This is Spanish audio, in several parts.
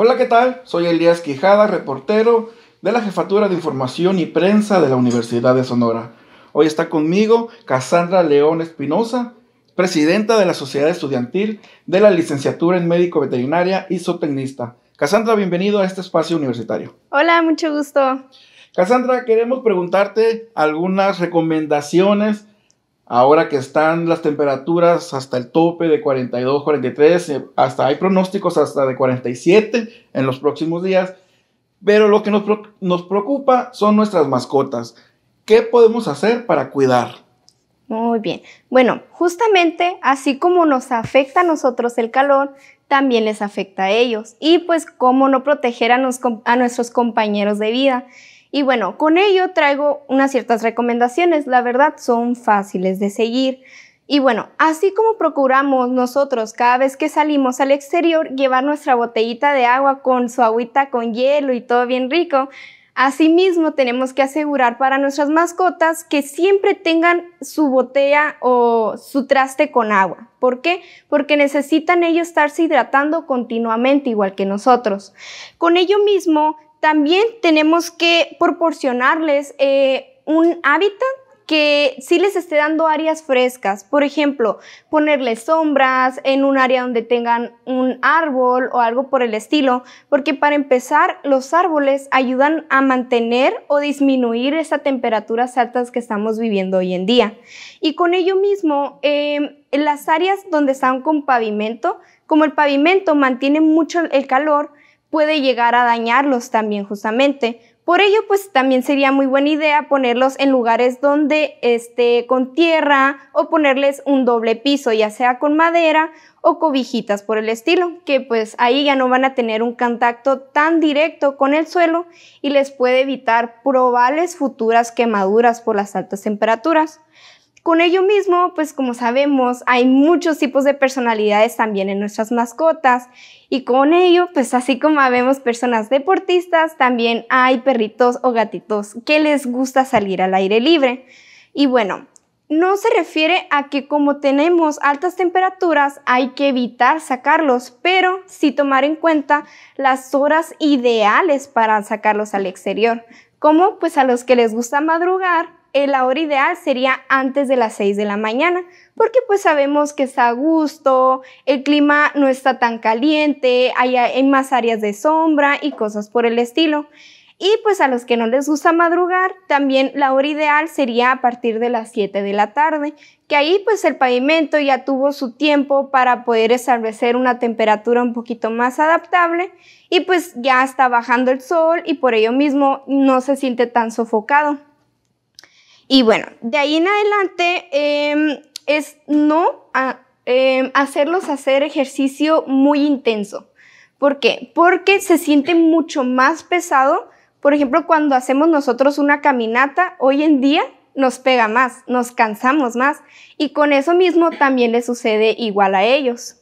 Hola, ¿qué tal? Soy Elías Quijada, reportero de la Jefatura de Información y Prensa de la Universidad de Sonora. Hoy está conmigo Cassandra León Espinosa, presidenta de la Sociedad Estudiantil de la Licenciatura en Médico Veterinaria y Zootecnista. Cassandra, bienvenido a este espacio universitario. Hola, mucho gusto. Cassandra, queremos preguntarte algunas recomendaciones ahora que están las temperaturas hasta el tope de 42, 43, eh, hasta hay pronósticos hasta de 47 en los próximos días, pero lo que nos, preocupa son nuestras mascotas. ¿Qué podemos hacer para cuidar? Muy bien. Bueno, justamente así como nos afecta a nosotros el calor, también les afecta a ellos. Y pues, ¿cómo no proteger a, a nuestros compañeros de vida? Y bueno, con ello traigo unas ciertas recomendaciones, la verdad son fáciles de seguir. Y bueno, así como procuramos nosotros cada vez que salimos al exterior llevar nuestra botellita de agua con su agüita con hielo y todo bien rico, asimismo tenemos que asegurar para nuestras mascotas que siempre tengan su botella o su traste con agua. ¿Por qué? Porque necesitan ellos estarse hidratando continuamente igual que nosotros. Con ello mismo, también tenemos que proporcionarles eh, un hábitat que sí les esté dando áreas frescas. Por ejemplo, ponerles sombras en un área donde tengan un árbol o algo por el estilo, porque para empezar, los árboles ayudan a mantener o disminuir esas temperaturas altas que estamos viviendo hoy en día. Y con ello mismo, em, las áreas donde están con pavimento, como el pavimento mantiene mucho el calor, puede llegar a dañarlos también justamente. Por ello, pues también sería muy buena idea ponerlos en lugares donde esté con tierra o ponerles un doble piso, ya sea con madera o cobijitas por el estilo, que pues ahí ya no van a tener un contacto tan directo con el suelo y les puede evitar probables futuras quemaduras por las altas temperaturas. Con ello mismo, pues como sabemos, hay muchos tipos de personalidades también en nuestras mascotas y con ello, pues así como vemos personas deportistas, también hay perritos o gatitos que les gusta salir al aire libre. Y bueno, no se refiere a que como tenemos altas temperaturas hay que evitar sacarlos, pero sí tomar en cuenta las horas ideales para sacarlos al exterior, como pues a los que les gusta madrugar la hora ideal sería antes de las 6 de la mañana, porque pues sabemos que está a gusto, el clima no está tan caliente, hay, hay más áreas de sombra y cosas por el estilo. Y pues a los que no les gusta madrugar, también la hora ideal sería a partir de las 7 de la tarde, que ahí pues el pavimento ya tuvo su tiempo para poder establecer una temperatura un poquito más adaptable y pues ya está bajando el sol y por ello mismo no se siente tan sofocado. Y bueno, de ahí en adelante em, es no em, hacerlos hacer ejercicio muy intenso. ¿Por qué? Porque se siente mucho más pesado. Por ejemplo, cuando hacemos nosotros una caminata, hoy en día nos pega más, nos cansamos más. Y con eso mismo también le sucede igual a ellos.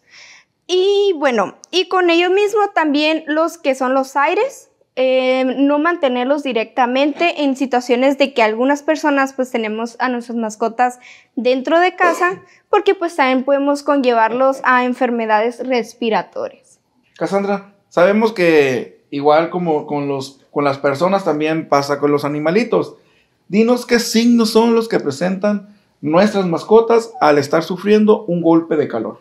Y bueno, y con ellos mismo también los que son los aires, Em, no mantenerlos directamente en situaciones de que algunas personas pues tenemos a nuestras mascotas dentro de casa porque pues también podemos conllevarlos a enfermedades respiratorias. Cassandra, sabemos que igual como con, los, con las personas también pasa con los animalitos. Dinos qué signos son los que presentan nuestras mascotas al estar sufriendo un golpe de calor.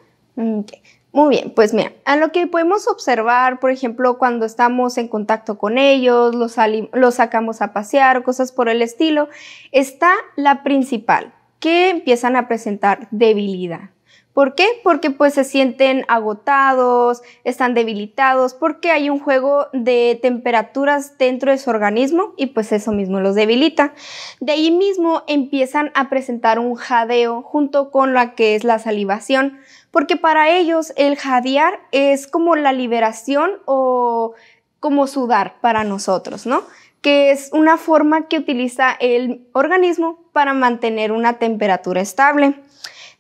Muy bien, pues mira, a lo que podemos observar, por ejemplo, cuando estamos en contacto con ellos, los, sacamos a pasear cosas por el estilo, está la principal, que empiezan a presentar debilidad. ¿Por qué? Porque pues se sienten agotados, están debilitados, porque hay un juego de temperaturas dentro de su organismo y pues eso mismo los debilita. De ahí mismo empiezan a presentar un jadeo junto con la que es la salivación porque para ellos el jadear es como la liberación o como sudar para nosotros, ¿no? Que es una forma que utiliza el organismo para mantener una temperatura estable.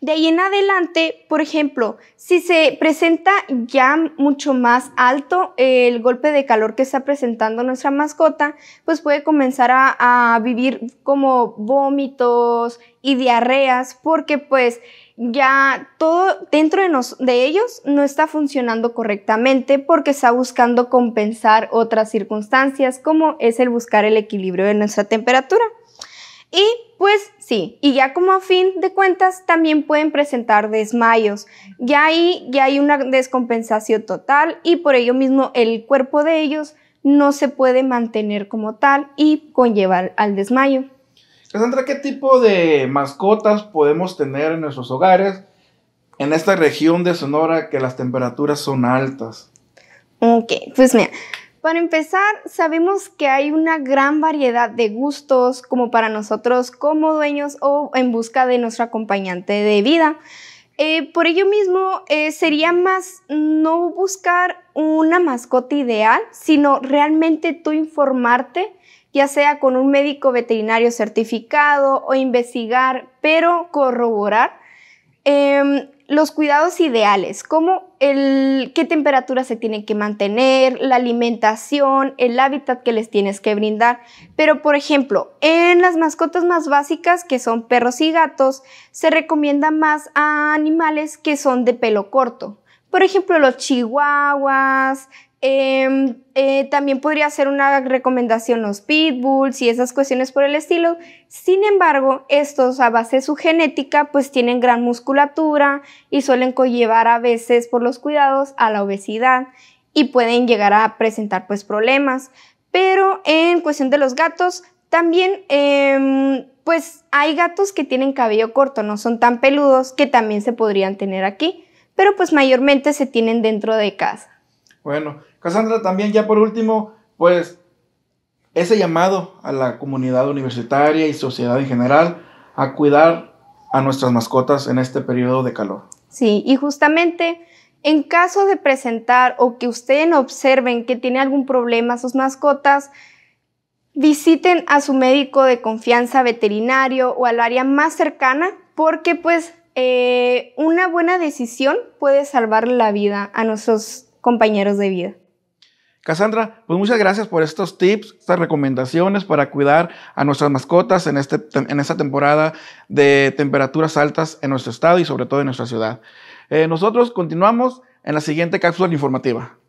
De ahí en adelante, por ejemplo, si se presenta ya mucho más alto el golpe de calor que está presentando nuestra mascota, pues puede comenzar a, a vivir como vómitos y diarreas, porque pues ya todo dentro de, de ellos no está funcionando correctamente porque está buscando compensar otras circunstancias como es el buscar el equilibrio de nuestra temperatura. Y pues sí, y ya como a fin de cuentas también pueden presentar desmayos. Ya ahí ya hay una descompensación total y por ello mismo el cuerpo de ellos no se puede mantener como tal y conllevar al desmayo. ¿qué tipo de mascotas podemos tener en nuestros hogares en esta región de Sonora que las temperaturas son altas? Ok, pues mira, para empezar, sabemos que hay una gran variedad de gustos como para nosotros como dueños o en busca de nuestro acompañante de vida. Eh, por ello mismo, eh, sería más no buscar una mascota ideal, sino realmente tú informarte ya sea con un médico veterinario certificado o investigar, pero corroborar em, los cuidados ideales, como el, qué temperatura se tienen que mantener, la alimentación, el hábitat que les tienes que brindar. Pero, por ejemplo, en las mascotas más básicas, que son perros y gatos, se recomienda más a animales que son de pelo corto. Por ejemplo, los chihuahuas, Em, eh, también podría ser una recomendación los pitbulls y esas cuestiones por el estilo. Sin embargo, estos a base de su genética pues tienen gran musculatura y suelen conllevar a veces por los cuidados a la obesidad y pueden llegar a presentar pues problemas. Pero en cuestión de los gatos, también em, pues hay gatos que tienen cabello corto, no son tan peludos que también se podrían tener aquí, pero pues mayormente se tienen dentro de casa. Bueno, Cassandra, también ya por último, pues ese llamado a la comunidad universitaria y sociedad en general a cuidar a nuestras mascotas en este periodo de calor. Sí, y justamente en caso de presentar o que ustedes observen que tiene algún problema sus mascotas, visiten a su médico de confianza veterinario o al área más cercana porque pues eh, una buena decisión puede salvar la vida a nuestros compañeros de vida. Cassandra, pues muchas gracias por estos tips, estas recomendaciones para cuidar a nuestras mascotas en, este, en esta temporada de temperaturas altas en nuestro estado y sobre todo en nuestra ciudad. Eh, nosotros continuamos en la siguiente cápsula informativa.